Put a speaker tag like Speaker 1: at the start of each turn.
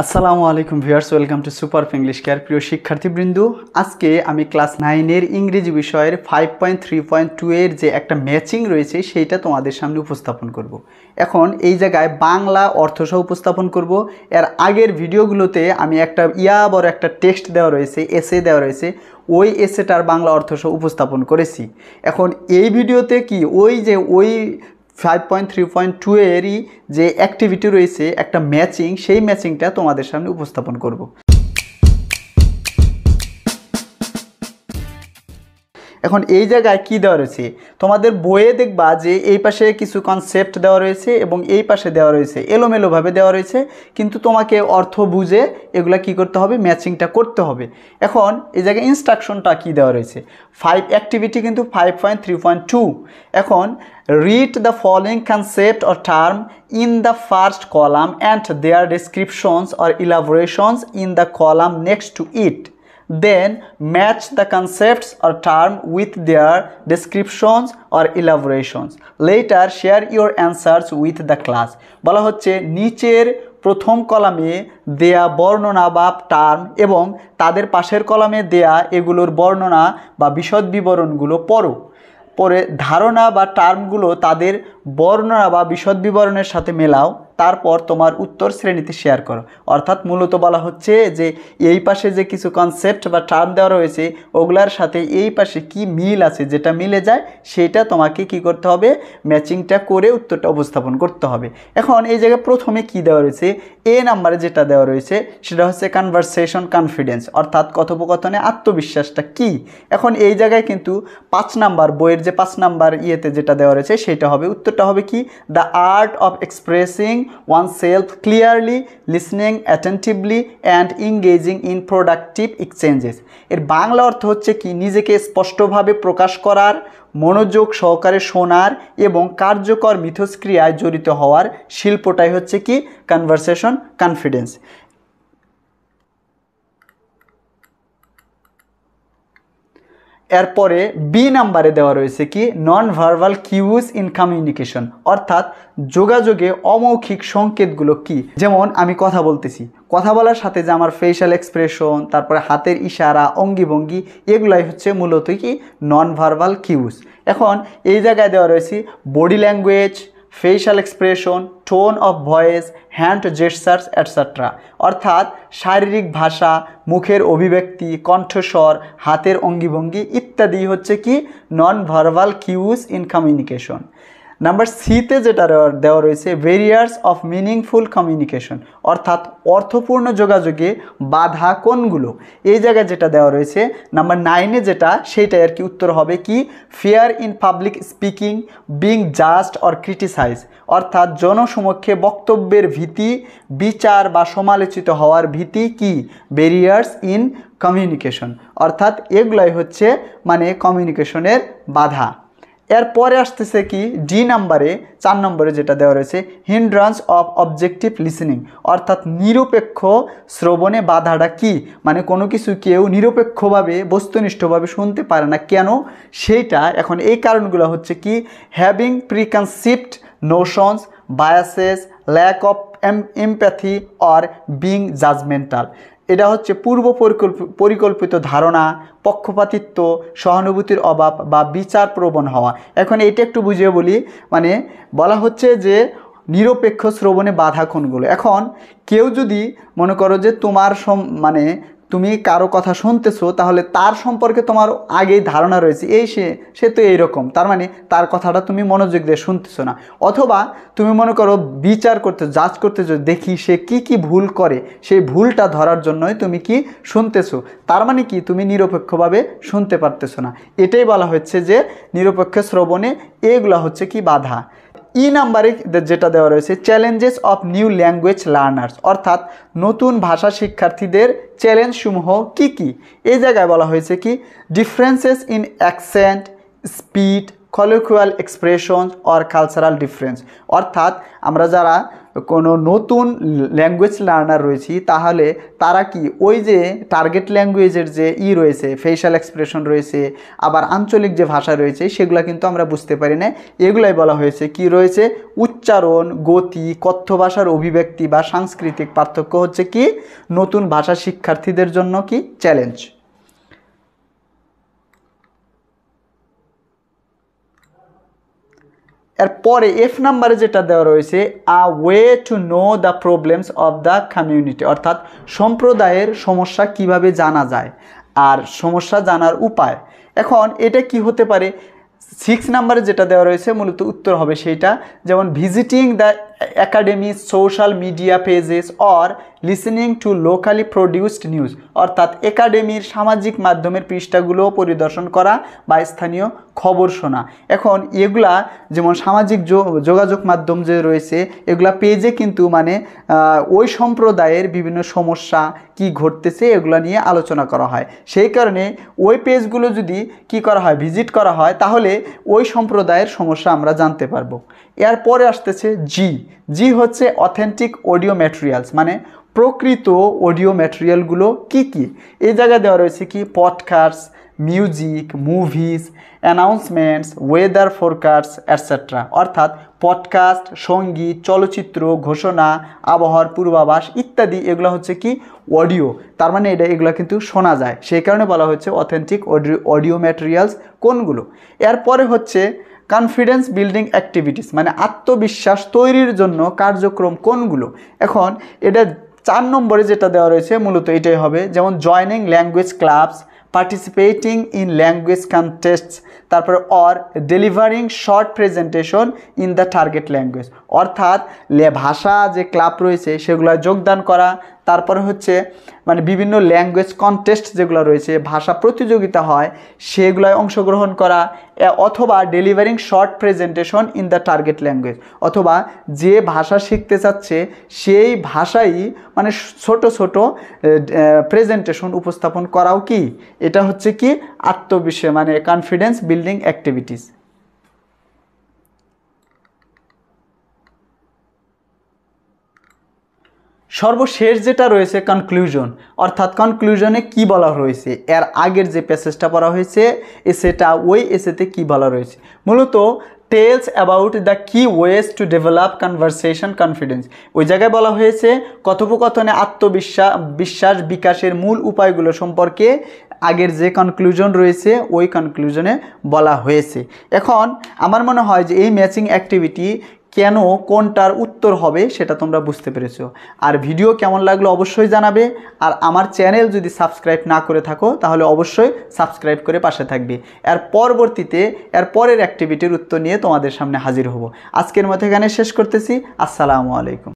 Speaker 1: আসসালামু আলাইকুম viewers welcome to Super English Care প্রিয় শিক্ষার্থীবৃন্দ আজকে আমি ক্লাস নাইনের ইংরেজি বিষয়ের five point three point two এর যে একটা ম্যাচিং রয়েছে সেইটা তোমাদের সামনে উপস্থাপন করব। এখন এই জায়গায় বাংলা অর্থসহ উপস্থাপন করব। এর আগের ভিডিওগুলোতে আমি একটা ইয়া বড় একটা টেক্সট দেওয়া রয়েছে এসে দেওয়া রয়েছে ওই এসেটার বাংলা অর্থসহ উপস্থাপন করেছি এখন এই ভিডিওতে কি ওই যে ওই five point three point two এরই যে অ্যাক্টিভিটি রয়েছে একটা ম্যাচিং সেই ম্যাচিংটা তোমাদের সামনে উপস্থাপন করব এখন এই জায়গায় কি দেওয়া রয়েছে তোমাদের বইয়ে দেখবা যে এই পাশে কিছু কনসেপ্ট দেওয়া রয়েছে এবং এই পাশে দেওয়া রয়েছে এলোমেলোভাবে দেওয়া রয়েছে কিন্তু তোমাকে অর্থ বুঝে এগুলো কি করতে হবে ম্যাচিংটা করতে হবে এখন এই জায়গায় ইনস্ট্রাকশনটা কি দেওয়া রয়েছে ফাইভ অ্যাক্টিভিটি কিন্তু five point three point two এখন read the following concept or term in the first column and their descriptions or elaborations in the column next to it then match the concepts or term with their descriptions or elaborations later share your answers with the class বলা হচ্ছে নিচের প্রথম কলামে দেয়া বর্ণনা বা term এবং তাদের পাশের কলামে দেয়া এগুলোর বর্ণনা বা বিশদ বিবরণগুলো পড়ো পরে ধারণা বা টার্মগুলো তাদের বর্ণনা বা বিশদ বিবরণের সাথে মেলাও তারপর তোমার উত্তর শ্রেণীতে শেয়ার করো অর্থাৎ মূলত বলা হচ্ছে যে এই পাশে যে কিছু কনসেপ্ট বা টার্ম দেওয়া রয়েছে ওগুলার সাথে এই পাশে কি মিল আছে যেটা মিলে যায় সেটা তোমাকে কি করতে হবে ম্যাচিংটা করে উত্তরটা উপস্থাপন করতে হবে এখন এই জায়গায় প্রথমে কি দেওয়া রয়েছে এ নাম্বারে যেটা দেওয়া রয়েছে সেটা হচ্ছে কনভারসেশন কনফিডেন্স অর্থাৎ কথোপকথনে আত্মবিশ্বাসটা কি এখন এই জায়গায় কিন্তু পাঁচ নাম্বার বইয়ের যে পাঁচ নাম্বার ইয়েতে যেটা দেওয়া রয়েছে সেটা হবে উত্তরটা হবে কি the art of expressing oneself clearly, listening attentively and engaging in productive exchanges. এর বাংলা অর্থ হচ্ছে কি নিজেকে স্পষ্টভাবে প্রকাশ করার মনোযোগ সহকারে শোনার এবং কার্যকর মিথস্ক্রিয়ায় জড়িত হওয়ার শিল্পটাই হচ্ছে কি কনভারসেশন কনফিডেন্স এরপরে বি নাম্বারে দেওয়া রয়েছে কি non verbal cues in communication অর্থাৎ যোগাযোগে অমৌখিক সংকেতগুলো কি যেমন আমি কথা বলতেছি কথা বলার সাথে যে আমার ফেশিয়াল এক্সপ্রেশন তারপরে হাতের ইশারা ভঙ্গি এগুলাই হচ্ছে মূলত কি নন ভার্বাল কিউজ এখন এই জায়গায় দেওয়া রয়েছে body language facial expression tone of voice hand gestures etcetera অর্থাৎ শারীরিক ভাষা মুখের অভিব্যক্তি কণ্ঠস্বর হাতের অঙ্গিভঙ্গি ইত্যাদি হচ্ছে কি non verbal cues in communication number সিতে যেটা দেওয়া রয়েছে ভেরিয়ার্স অফ মিনিংফুল কমিউনিকেশন অর্থাৎ অর্থপূর্ণ যোগাযোগে বাধা কোনগুলো এই জায়গায় যেটা দেওয়া রয়েছে নাম্বার নাইনে যেটা সেইটাই আর কি উত্তর হবে কি fear in public speaking being judged or criticise অর্থাৎ জনসমক্ষে বক্তব্যের ভীতি বিচার বা সমালোচিত হওয়ার ভীতি কি ব্যারিয়ার্স ইন কমিউনিকেশন অর্থাৎ এগুলাই হচ্ছে মানে কমিউনিকেশনের বাধা এরপরে আসতেছে কি ডি নাম্বারে চার নম্বরে যেটা দেওয়া রয়েছে হিন্ড্রান্স অফ অবজেক্টিভ লিসেনিং অর্থাৎ নিরপেক্ষ শ্রবণে বাধাটা কি মানে কোনো কিছু কেউ নিরপেক্ষভাবে বস্তুনিষ্ঠভাবে শুনতে পারে না কেন সেইটা এখন এই কারণগুলো হচ্ছে কি having preconceived notions biases lack of em empathy or being judgmental এটা হচ্ছে পূর্ব পরিকল্পিত ধারণা পক্ষপাতিত্ব সহানুভূতির অভাব বা বিচার প্রবণ হওয়া এখন এটা একটু বুঝিয়ে বলি মানে বলা হচ্ছে যে নিরপেক্ষ শ্রবণে বাধা কোনগুলো এখন কেউ যদি মনে করো যে তোমার সম মানে তুমি কারো কথা শুনতেছো তাহলে তার সম্পর্কে তোমার আগেই ধারণা রয়েছে এই সে সে তো এইরকম তার মানে তার কথাটা তুমি মনোযোগ দিয়ে শুনতেছো না অথবা তুমি মনে করো বিচার করতে জাজ করতেছো দেখি সে কি কি ভুল করে সেই ভুলটা ধরার জন্যই তুমি কি শুনতেছো তার মানে কি তুমি নিরপেক্ষভাবে শুনতে পারতেছো না এটাই বলা হচ্ছে যে নিরপেক্ষ শ্রবণে এগুলো হচ্ছে কি বাধা ই নাম্বারে যেটা দেওয়া রয়েছে challenges of new language learners অর্থাৎ নতুন ভাষা শিক্ষার্থীদের চ্যালেঞ্জসমূহ কি কি এই জায়গায় বলা হয়েছে কি differences in accent speed colloquial expression or cultural difference অর্থাৎ আমরা যারা কোনো নতুন ল্যাঙ্গুয়েজ লার্নার রয়েছি তাহলে তারা কি ওই যে টার্গেট ল্যাঙ্গুয়েজের যে ই রয়েছে ফেশিয়াল এক্সপ্রেশন রয়েছে আবার আঞ্চলিক যে ভাষা রয়েছে সেগুলো কিন্তু আমরা বুঝতে পারি না এগুলাই বলা হয়েছে কি রয়েছে উচ্চারণ গতি কথ্য ভাষার অভিব্যক্তি বা সাংস্কৃতিক পার্থক্য হচ্ছে কি নতুন ভাষা শিক্ষার্থীদের জন্য কি চ্যালেঞ্জ এরপরে এফ নাম্বারে যেটা দেওয়া রয়েছে a way to know the problems of the community অর্থাৎ সম্প্রদায়ের সমস্যা কিভাবে জানা যায় আর সমস্যা জানার উপায় এখন এটা কি হতে পারে সিক্স নাম্বারে যেটা দেওয়া রয়েছে মূলত উত্তর হবে সেইটা যেমন visiting the academy social media pages or listening to locally produced news অর্থাৎ একাডেমির সামাজিক মাধ্যমের পৃষ্ঠাগুলো পরিদর্শন করা বা স্থানীয় খবর শোনা এখন এগুলা যেমন সামাজিক যোগাযোগ মাধ্যম যে রয়েছে এগুলা পেজে কিন্তু মানে ওই সম্প্রদায়ের বিভিন্ন সমস্যা কি ঘটতেছে এগুলো নিয়ে আলোচনা করা হয় সেই কারণে ওই পেজগুলো যদি কি করা হয় ভিজিট করা হয় তাহলে ওই সম্প্রদায়ের সমস্যা আমরা জানতে পারবো এরপরে আসতেছে জি জি হচ্ছে অথেন্টিক অডিও ম্যাটেরিয়ালস মানে প্রকৃত অডিও ম্যাটেরিয়ালগুলো কি কি এই জায়গায় দেওয়া রয়েছে কি podcast music movies announcements weather forecast etcetera অর্থাৎ পডকাস্ট সঙ্গীত চলচ্চিত্র ঘোষণা আবহাওয়ার পূর্বাভাস ইত্যাদি এগুলো হচ্ছে কি অডিও তার মানে এটা এগুলো কিন্তু শোনা যায় সেই কারণে বলা হচ্ছে অথেন্টিক অডিও অডিও ম্যাটেরিয়ালস কোনগুলো এরপরে হচ্ছে কনফিডেন্স বিল্ডিং অ্যাক্টিভিটিস মানে আত্মবিশ্বাস তৈরির জন্য কার্যক্রম কোনগুলো এখন এটা চার নম্বরে যেটা দেওয়া রয়েছে মূলত এটাই হবে যেমন joining language clubs participating in language contest তারপরে or delivering short presentation in the target language অর্থাৎ ভাষা যে ক্লাব রয়েছে সেগুলো যোগদান করা তারপরে হচ্ছে মানে বিভিন্ন ল্যাঙ্গুয়েজ কনটেস্ট যেগুলো রয়েছে ভাষা প্রতিযোগিতা হয় সেগুলোয় অংশগ্রহণ করা অথবা delivering short presentation in the target language অথবা যে ভাষা শিখতে চাচ্ছে সেই ভাষাই মানে ছোট ছোট প্রেজেন্টেশন উপস্থাপন করাও কি এটা হচ্ছে কি আত্মবিশ্বাস মানে কনফিডেন্স বিল্ডিং অ্যাক্টিভিটিস সর্বশেষ যেটা রয়েছে কনক্লুশন অর্থাৎ কনক্লুশনে কি বলা রয়েছে এর আগের যে প্যাসেজটা পড়া হয়েছে এসেটা ওই এসেতে কি বলা রয়েছে মূলত tells about the key ways to develop conversation confidence ওই জায়গায় বলা হয়েছে কথোপকথনে আত্মবিশ্বাস বিশ্বাস বিকাশের মূল উপায়গুলো সম্পর্কে আগের যে কনক্লুশন রয়েছে ওই কনক্লুশনে বলা হয়েছে এখন আমার মনে হয় যে এই ম্যাচিং অ্যাক্টিভিটি কেন কোনটার উত্তর হবে সেটা তোমরা বুঝতে পেরেছো আর ভিডিও কেমন লাগলো অবশ্যই জানাবে আর আমার চ্যানেল যদি সাবস্ক্রাইব না করে থাকো তাহলে অবশ্যই সাবস্ক্রাইব করে পাশে থাকবে এর পরবর্তীতে এর পরের অ্যাক্টিভিটির উত্তর নিয়ে তোমাদের সামনে হাজির হব আজকের মতো এখানে শেষ করতেছি আসসালামু আলাইকুম